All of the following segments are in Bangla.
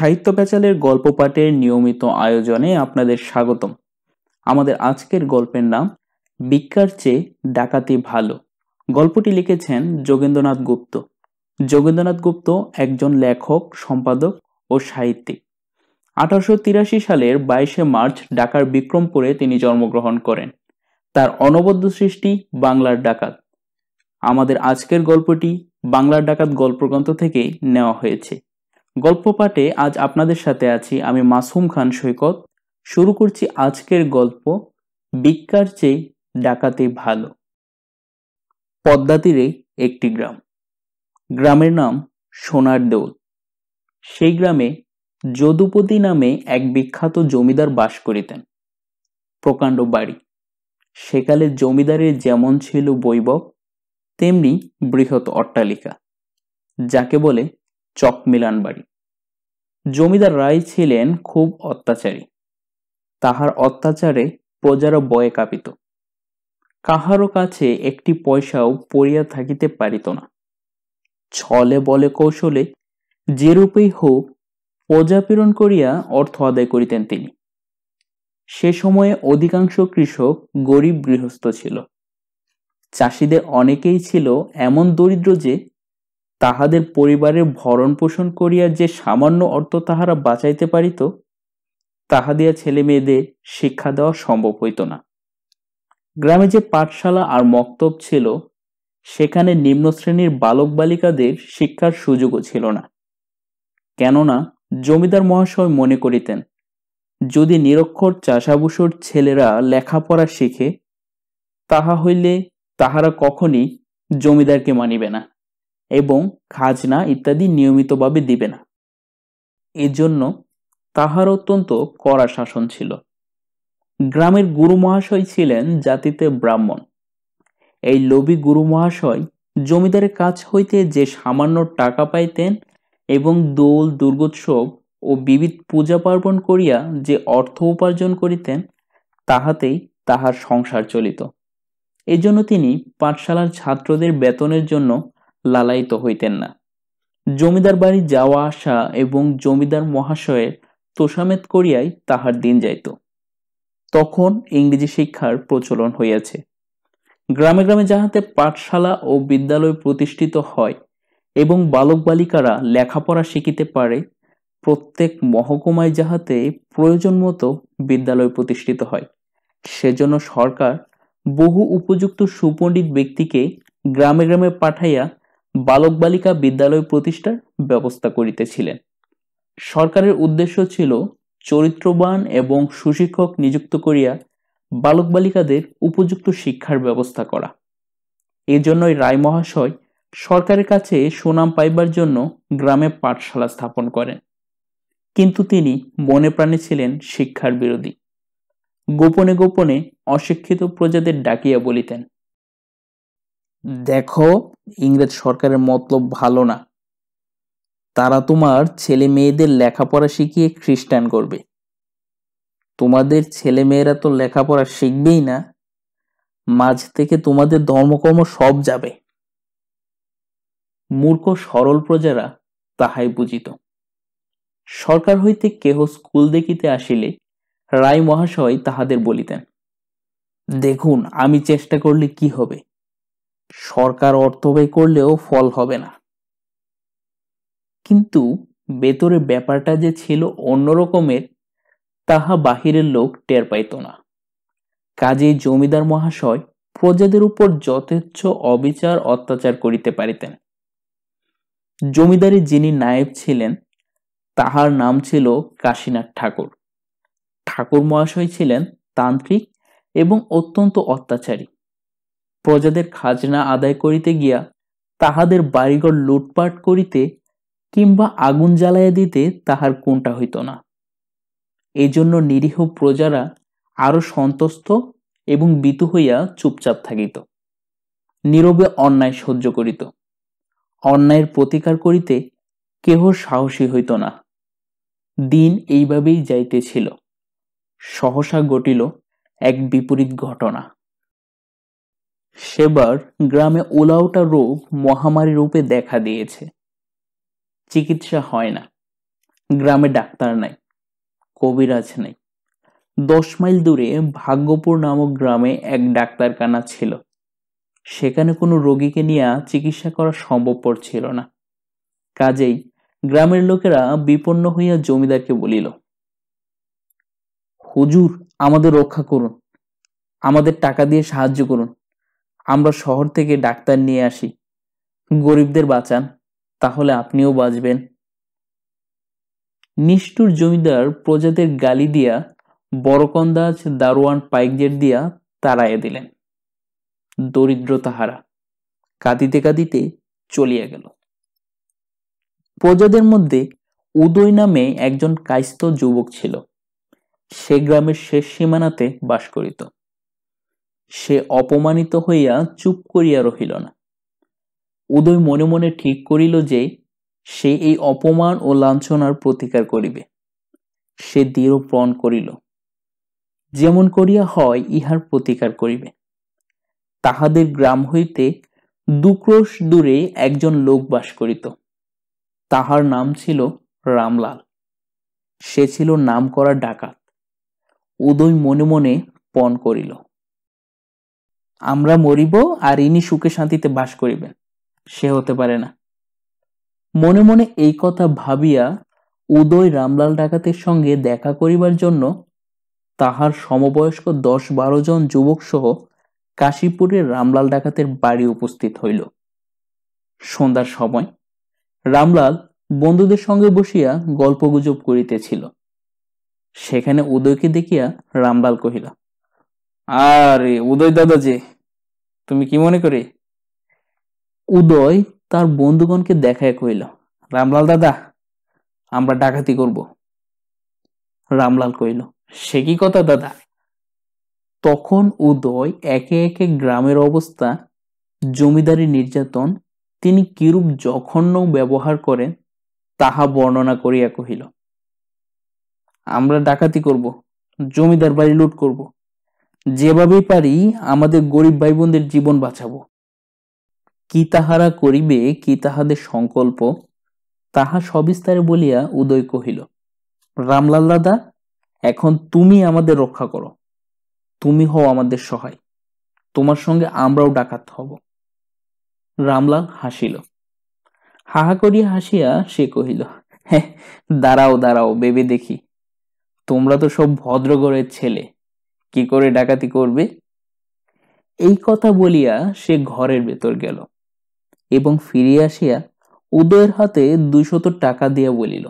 সাহিত্য প্যাচালের গল্প পাঠের নিয়মিত আয়োজনে আপনাদের স্বাগতম আমাদের আজকের গল্পের নাম বিজ্ঞার চেয়ে ডাকাতি ভালো গল্পটি লিখেছেন যোগেন্দ্রনাথ গুপ্ত যোগেন্দ্রনাথ গুপ্ত একজন লেখক সম্পাদক ও সাহিত্যিক আঠারোশো তিরাশি সালের বাইশে মার্চ ঢাকার বিক্রমপুরে তিনি জন্মগ্রহণ করেন তার অনবদ্য সৃষ্টি বাংলার ডাকাত আমাদের আজকের গল্পটি বাংলার ডাকাত গল্পগ্রন্থ থেকে নেওয়া হয়েছে গল্প পাঠে আজ আপনাদের সাথে আছি আমি মাসুম খান সৈকত শুরু করছি আজকের গল্প বিজ্ঞার চেয়ে ডাকাতে ভালো পদ্মাতীরে একটি গ্রাম গ্রামের নাম সোনার দেউল সেই গ্রামে যদুপতি নামে এক বিখ্যাত জমিদার বাস করিতেন প্রকাণ্ড বাড়ি সেকালে জমিদারের যেমন ছিল বৈভব তেমনি বৃহৎ অট্টালিকা যাকে বলে চকমিলান বাড়ি জমিদার রায় ছিলেন খুব অত্যাচারী তাহার অত্যাচারে প্রজারা বয়ে কাঁপিত কাহারও কাছে একটি পয়সাও পড়িয়া থাকিতে পারিত না ছলে বলে কৌশলে যেরূপেই হোক প্রজাপীড়ন করিয়া অর্থ আদায় করিতেন তিনি সে সময়ে অধিকাংশ কৃষক গরিব গৃহস্থ ছিল চাষিদের অনেকেই ছিল এমন দরিদ্র যে তাহাদের পরিবারের ভরণ পোষণ করিয়া যে সামান্য অর্থ তাহারা বাঁচাইতে পারিত তাহা দিয়া ছেলে মেয়েদের শিক্ষা দেওয়া সম্ভব হইত না গ্রামে যে পাঠশালা আর মক্তব ছিল সেখানে নিম্ন শ্রেণীর বালক বালিকাদের শিক্ষার সুযোগও ছিল না কেননা জমিদার মহাশয় মনে করিতেন যদি নিরক্ষর চাষাবুসর ছেলেরা লেখাপড়া শিখে তাহা হইলে তাহারা কখনই জমিদারকে মানিবে না এবং খাজনা ইত্যাদি নিয়মিতভাবে দিবে না এজন্য তাহার অত্যন্ত কড়া শাসন ছিল গ্রামের গুরু মহাশয় ছিলেন জাতিতে ব্রাহ্মণ এই লোভী গুরু মহাশয় জমিদারের কাছ হইতে যে সামান্য টাকা পাইতেন এবং দোল দুর্গোৎসব ও বিবিধ পূজা পার্বণ করিয়া যে অর্থ উপার্জন করিতেন তাহাতেই তাহার সংসার চলিত এজন্য তিনি পাঠশালার ছাত্রদের বেতনের জন্য লালায়িত হইতেন না জমিদার বাড়ি যাওয়া আসা এবং জমিদার মহাশয়ের তোষামেদ করিয়াই তাহার দিন যাইত তখন ইংরেজি শিক্ষার প্রচলন হইয়াছে গ্রামে গ্রামে যাহাতে পাঠশালা ও বিদ্যালয় প্রতিষ্ঠিত হয় এবং বালক বালিকারা লেখাপড়া শিখিতে পারে প্রত্যেক মহকুমায় যাহাতে প্রয়োজন মতো বিদ্যালয় প্রতিষ্ঠিত হয় সেজন্য সরকার বহু উপযুক্ত সুপণ্ডিত ব্যক্তিকে গ্রামে গ্রামে পাঠাইয়া বালক বালিকা বিদ্যালয় প্রতিষ্ঠার ব্যবস্থা করিতেছিলেন সরকারের উদ্দেশ্য ছিল চরিত্রবান এবং সুশিক্ষক নিযুক্ত করিয়া বালক বালিকাদের উপযুক্ত শিক্ষার ব্যবস্থা করা এজন্যই রায় মহাশয় সরকারের কাছে সুনাম পাইবার জন্য গ্রামে পাঠশালা স্থাপন করেন কিন্তু তিনি মনে প্রাণে ছিলেন শিক্ষার বিরোধী গোপনে গোপনে অশিক্ষিত প্রজাদের ডাকিয়া বলিতেন দেখো ইংরেজ সরকারের মতলব ভালো না তারা তোমার ছেলে মেয়েদের লেখাপড়া শিখিয়ে খ্রিস্টান করবে তোমাদের ছেলে মেয়েরা তো লেখাপড়া শিখবেই না মাঝ থেকে তোমাদের ধর্মকর্ম সব যাবে মূর্খ সরল প্রজারা তাহাই বুঝিত সরকার হইতে কেহ স্কুল দেখিতে আসিলে রায় মহাশয় তাহাদের বলিতেন দেখুন আমি চেষ্টা করলে কি হবে সরকার অর্থ ব্যয় করলেও ফল হবে না কিন্তু ভেতরে ব্যাপারটা যে ছিল অন্য রকমের তাহা বাহিরের লোক টের পাইত না কাজে জমিদার মহাশয় প্রজাদের উপর যথেচ্ছ অবিচার অত্যাচার করিতে পারিতেন জমিদারি যিনি নায়েব ছিলেন তাহার নাম ছিল কাশীনাথ ঠাকুর ঠাকুর মহাশয় ছিলেন তান্ত্রিক এবং অত্যন্ত অত্যাচারী প্রজাদের খাজনা আদায় করিতে গিয়া তাহাদের বাড়িঘর লুটপাট করিতে কিংবা আগুন জ্বালাইয়া দিতে তাহার কোনটা হইত না এজন্য নিরীহ প্রজারা আরও সন্তস্ত এবং বিতু হইয়া চুপচাপ থাকিত নীরবে অন্যায় সহ্য করিত অন্যায়ের প্রতিকার করিতে কেহ সাহসী হইত না দিন এইভাবেই যাইতেছিল সহসা ঘটিল এক বিপরীত ঘটনা সেবার গ্রামে ওলাউটা রোগ মহামারী রূপে দেখা দিয়েছে চিকিৎসা হয় না গ্রামে ডাক্তার নাই কবিরাজ নাই দশ মাইল দূরে ভাগ্যপুর নামক গ্রামে এক ডাক্তারখানা ছিল সেখানে কোনো রোগীকে নিয়ে চিকিৎসা করা সম্ভবপর ছিল না কাজেই গ্রামের লোকেরা বিপন্ন হইয়া জমিদারকে বলিল হুজুর আমাদের রক্ষা করুন আমাদের টাকা দিয়ে সাহায্য করুন আমরা শহর থেকে ডাক্তার নিয়ে আসি গরিবদের বাঁচান তাহলে আপনিও বাঁচবেন নিষ্ঠুর জমিদার প্রজাদের গালি দিয়া বড়কন্দাজ দারোয়ান পাইকজের দিয়া তাড়াইয়া দিলেন দরিদ্র তাহারা কাঁদিতে কাঁদিতে চলিয়া গেল প্রজাদের মধ্যে উদয় নামে একজন কাইস্ত যুবক ছিল সে গ্রামের শেষ সীমানাতে বাস করিত সে অপমানিত হইয়া চুপ করিয়া রহিল না উদয় মনে মনে ঠিক করিল যে সে এই অপমান ও লাঞ্ছনার প্রতিকার করিবে সে দৃঢ়প্রণ করিল যেমন করিয়া হয় ইহার প্রতিকার করিবে তাহাদের গ্রাম হইতে দুক্রোশ দূরে একজন লোক বাস করিত তাহার নাম ছিল রামলাল সে ছিল নাম করা ডাকাত উদয় মনে মনে পণ করিল আমরা মরিব আর ইনি সুখে শান্তিতে বাস করিবেন সে হতে পারে না মনে মনে এই কথা ভাবিয়া উদয় রামলাল ডাকাতের সঙ্গে দেখা করিবার জন্য তাহার সমবয়স্ক দশ বারো জন যুবক সহ কাশীপুরের রামলাল ডাকাতের বাড়ি উপস্থিত হইল সন্ধ্যার সময় রামলাল বন্ধুদের সঙ্গে বসিয়া গল্পগুজব করিতেছিল সেখানে উদয়কে দেখিয়া রামলাল কহিলা আরে উদয় দাদা যে তুমি কি মনে করে উদয় তার বন্ধুগণকে দেখায় কইল রামলাল দাদা আমরা ডাকাতি করব রামলাল কইল সে কি কথা দাদা তখন উদয় একে একে গ্রামের অবস্থা জমিদারি নির্যাতন তিনি কিরূপ জঘন্য ব্যবহার করেন তাহা বর্ণনা করিয়া কহিল আমরা ডাকাতি করব জমিদার বাড়ি লুট করবো যেভাবে পারি আমাদের গরিব ভাই বোনদের জীবন বাঁচাবো কি তাহারা করিবে কি তাহাদের সংকল্প তাহা সবিস্তারে বলিয়া উদয় কহিল রামলাল দাদা এখন তুমি আমাদের রক্ষা করো তুমি হও আমাদের সহায় তোমার সঙ্গে আমরাও ডাকাত হব রামলাল হাসিল হাহা করিয়া হাসিয়া সে কহিল হ্যাঁ দাঁড়াও দাঁড়াও ভেবে দেখি তোমরা তো সব ভদ্রগড়ের ছেলে কি করে ডাকাতি করবে এই কথা বলিয়া সে ঘরের ভেতর গেল এবং ফিরিয়া আসিয়া উদয়ের হাতে দুশত টাকা দিয়া বলিল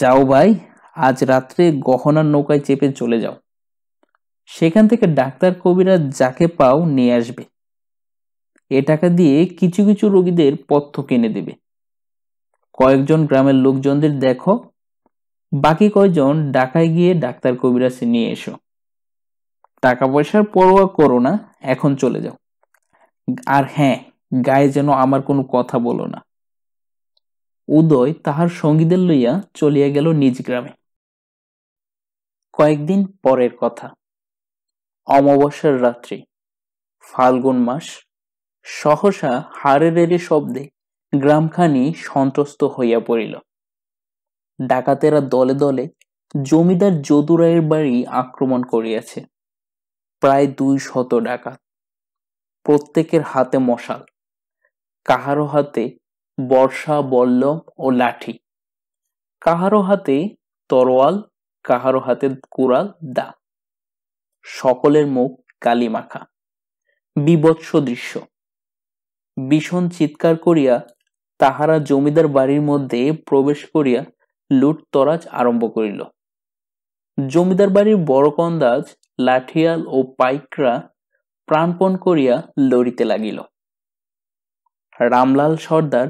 যাও ভাই আজ রাত্রে গহনার নৌকায় চেপে চলে যাও সেখান থেকে ডাক্তার কবিরা যাকে পাও নিয়ে আসবে এ টাকা দিয়ে কিছু কিছু রোগীদের পথ্য কিনে দেবে কয়েকজন গ্রামের লোকজনদের দেখো বাকি কয়জন ডাকায় গিয়ে ডাক্তার কবিরাজ নিয়ে এসো টাকা পয়সার পরোয়া করো না এখন চলে যাও আর হ্যাঁ গায়ে যেন আমার কোনো কথা বলো না উদয় তাহার সঙ্গীদের লইয়া চলিয়া গেল নিজ গ্রামে কয়েকদিন পরের কথা অমাবস্যার রাত্রি ফাল্গুন মাস সহসা রেড়ে শব্দে গ্রামখানি সন্ত্রস্ত হইয়া পড়িল ডাকাতেরা দলে দলে জমিদার যদুরায়ের বাড়ি আক্রমণ করিয়াছে প্রায় দুই শত ডাকাত প্রত্যেকের হাতে মশাল কাহারো হাতে বর্ষা বল্লম ও লাঠি কাহারো হাতে তরোয়াল কাহারো হাতে কুড়াল দা সকলের মুখ কালি মাখা বিবৎস দৃশ্য ভীষণ চিৎকার করিয়া তাহারা জমিদার বাড়ির মধ্যে প্রবেশ করিয়া লুটতরাজ আরম্ভ করিল জমিদার বাড়ির বড় কন্দাজ লাঠিয়াল ও পাইকরা প্রাণপণ করিয়া লড়িতে লাগিল রামলাল সর্দার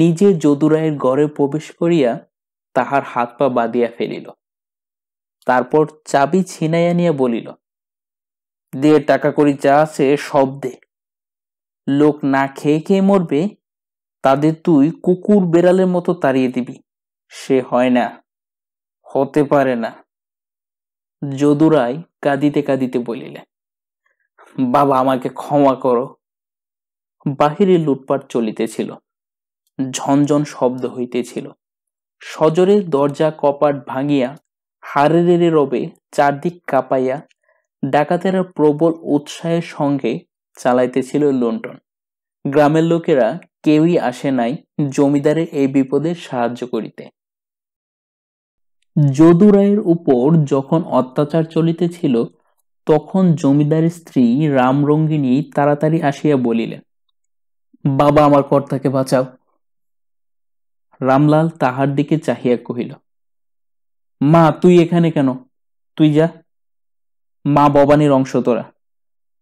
নিজে যদুরায়ের গড়ে প্রবেশ করিয়া তাহার হাত পা বাঁধিয়া ফেলিল তারপর চাবি ছিনাইয়া নিয়ে বলিল দে টাকা করি যা আছে সব দে লোক না খেয়ে খেয়ে মরবে তাদের তুই কুকুর বেড়ালের মতো তাড়িয়ে দিবি সে হয় না হতে পারে না যদুরায় কাঁদিতে কাঁদিতে বলিলেন বাবা আমাকে ক্ষমা করো বাহিরে লুটপাট চলিতেছিল ঝনঝন শব্দ হইতেছিল সজরে দরজা কপাট ভাঙিয়া হারেরে রবে চারদিক কাঁপাইয়া ডাকাতেরা প্রবল উৎসাহের সঙ্গে চালাইতেছিল লুণ্ঠন গ্রামের লোকেরা কেউই আসে নাই জমিদারের এই বিপদে সাহায্য করিতে যদুরায়ের উপর যখন অত্যাচার চলিতেছিল তখন জমিদার স্ত্রী রামরঙ্গিনী তাড়াতাড়ি আসিয়া বলিলেন বাবা আমার কর্তাকে বাঁচাও রামলাল তাহার দিকে চাহিয়া কহিল মা তুই এখানে কেন তুই যা মা ববানির অংশ তোরা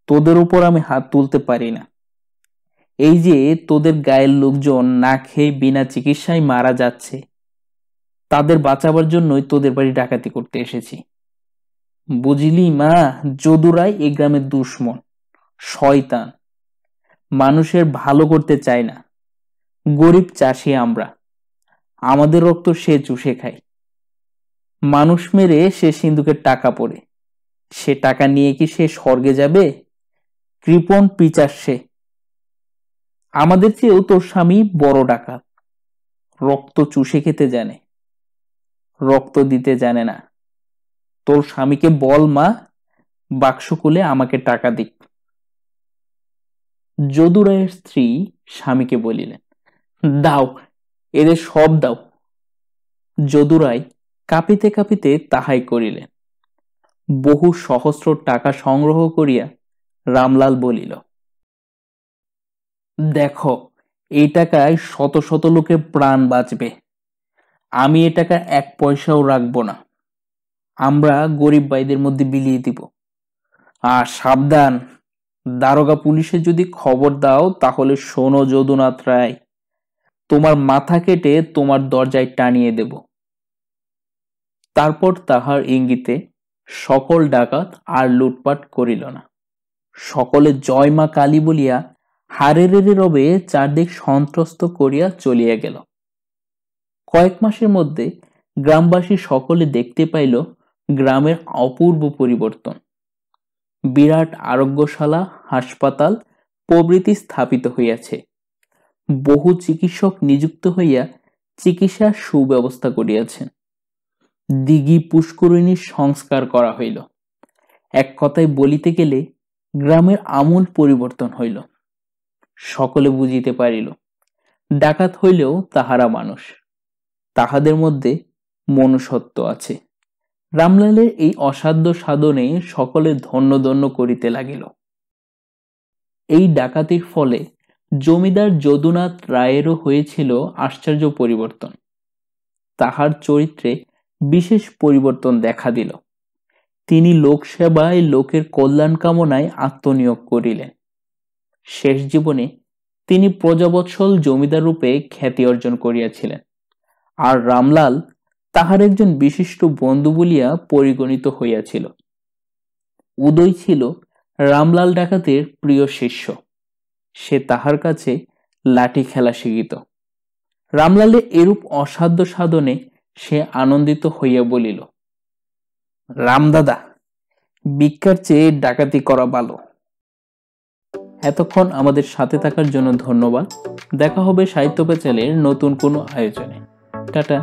তোদের উপর আমি হাত তুলতে পারি না এই যে তোদের গায়ের লোকজন না খেয়ে বিনা চিকিৎসায় মারা যাচ্ছে তাদের বাঁচাবার জন্যই তোদের বাড়ি ডাকাতি করতে এসেছি বুঝলি মা যদুরাই এই গ্রামের দুশ্মন শয়তান মানুষের ভালো করতে চায় না গরিব চাষি আমরা আমাদের রক্ত সে চুষে খায় মানুষ মেরে সে সিন্ধুকে টাকা পড়ে সে টাকা নিয়ে কি সে স্বর্গে যাবে কৃপন পিচার সে আমাদের চেয়েও তোর স্বামী বড় ডাকাত রক্ত চুষে খেতে জানে রক্ত দিতে জানে না তোর স্বামীকে বল মা বাক্স খুলে আমাকে টাকা দিক যদুরায়ের স্ত্রী স্বামীকে বলিলেন দাও এদের সব দাও যদুরায় কাঁপিতে কাঁপিতে তাহাই করিলেন বহু সহস্র টাকা সংগ্রহ করিয়া রামলাল বলিল দেখো এই টাকায় শত শত লোকে প্রাণ বাঁচবে আমি এ টাকা এক পয়সাও রাখবো না আমরা গরিব ভাইদের মধ্যে বিলিয়ে দিব আর সাবধান দারোগা পুলিশে যদি খবর দাও তাহলে শোনো যদুনাথ রায় তোমার মাথা কেটে তোমার দরজায় টানিয়ে দেব তারপর তাহার ইঙ্গিতে সকল ডাকাত আর লুটপাট করিল না সকলে জয় মা কালী বলিয়া হারের রবে চারদিক সন্ত্রস্ত করিয়া চলিয়া গেল কয়েক মাসের মধ্যে গ্রামবাসী সকলে দেখতে পাইল গ্রামের অপূর্ব পরিবর্তন বিরাট আরোগ্যশালা হাসপাতাল প্রভৃতি স্থাপিত হইয়াছে বহু চিকিৎসক নিযুক্ত হইয়া চিকিৎসার সুব্যবস্থা করিয়াছেন দিঘি পুষ্করিণীর সংস্কার করা হইল এক কথায় বলিতে গেলে গ্রামের আমূল পরিবর্তন হইল সকলে বুঝিতে পারিল ডাকাত হইলেও তাহারা মানুষ তাহাদের মধ্যে মনুষ্যত্ব আছে রামলালের এই অসাধ্য সাধনে সকলে ধন্য ধন্য করিতে লাগিল এই ডাকাতির ফলে জমিদার যদুনাথ রায়েরও হয়েছিল আশ্চর্য পরিবর্তন তাহার চরিত্রে বিশেষ পরিবর্তন দেখা দিল তিনি লোকসেবায় লোকের কল্যাণ কামনায় আত্মনিয়োগ করিলেন শেষ জীবনে তিনি প্রজাবৎসল জমিদার রূপে খ্যাতি অর্জন করিয়াছিলেন আর রামলাল তাহার একজন বিশিষ্ট বন্ধু বলিয়া পরিগণিত হইয়াছিল উদয় ছিল রামলাল ডাকাতের প্রিয় শিষ্য সে তাহার কাছে লাঠি খেলা শিখিত রামলালের এরূপ অসাধ্য সাধনে সে আনন্দিত হইয়া বলিল রামদাদা ভিক্ষার চেয়ে ডাকাতি করা ভালো এতক্ষণ আমাদের সাথে থাকার জন্য ধন্যবাদ দেখা হবে সাহিত্য পেচালের নতুন কোনো আয়োজনে টাটা